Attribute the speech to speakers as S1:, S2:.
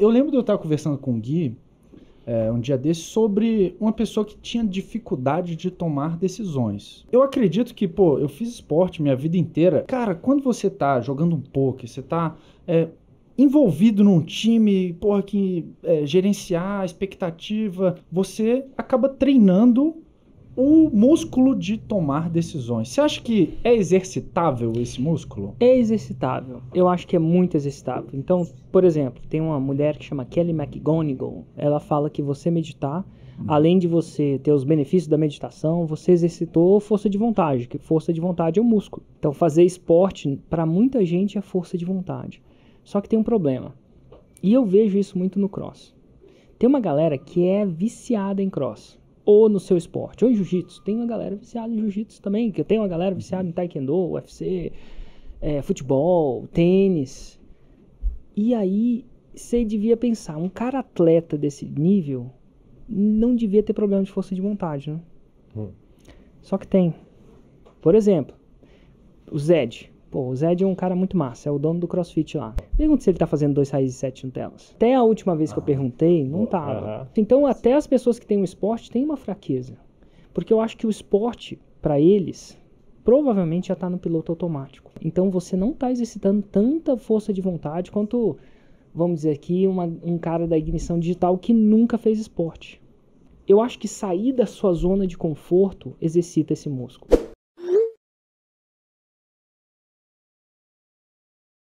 S1: Eu lembro de eu estar conversando com o Gui é, um dia desse sobre uma pessoa que tinha dificuldade de tomar decisões. Eu acredito que, pô, eu fiz esporte minha vida inteira. Cara, quando você tá jogando um poker, você tá é, envolvido num time, porra, que é, gerenciar a expectativa, você acaba treinando
S2: o músculo de tomar decisões. Você acha que é exercitável esse músculo? É exercitável. Eu acho que é muito exercitável. Então, por exemplo, tem uma mulher que chama Kelly McGonigal. Ela fala que você meditar, hum. além de você ter os benefícios da meditação, você exercitou força de vontade, que força de vontade é o músculo. Então, fazer esporte para muita gente é força de vontade. Só que tem um problema. E eu vejo isso muito no cross. Tem uma galera que é viciada em cross ou no seu esporte, ou em jiu-jitsu. Tem uma galera viciada em jiu-jitsu também, que tem uma galera viciada em taekwondo, UFC, é, futebol, tênis. E aí você devia pensar, um cara atleta desse nível não devia ter problema de força de vontade, né? Hum. Só que tem. Por exemplo, o Zed. Pô, o Zed é um cara muito massa, é o dono do CrossFit lá. Pergunta se ele tá fazendo dois raízes e sete Nutellas. Até a última vez que eu ah, perguntei, não tava. Então, até as pessoas que têm um esporte têm uma fraqueza. Porque eu acho que o esporte, para eles, provavelmente já tá no piloto automático. Então, você não tá exercitando tanta força de vontade quanto, vamos dizer aqui, uma, um cara da ignição digital que nunca fez esporte. Eu acho que sair da sua zona
S3: de conforto exercita esse músculo.